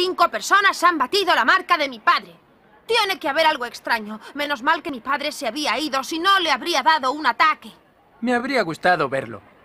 Cinco personas han batido la marca de mi padre. Tiene que haber algo extraño. Menos mal que mi padre se había ido, si no le habría dado un ataque. Me habría gustado verlo.